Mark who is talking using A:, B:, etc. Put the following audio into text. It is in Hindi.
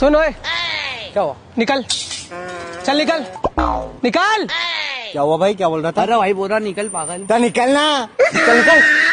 A: सुन ओए क्या हुआ निकल चल निकल निकल
B: क्या
C: हुआ भाई क्या बोल रहा था अरे भाई बोल रहा निकल पागल
B: निकलना निकल, निकल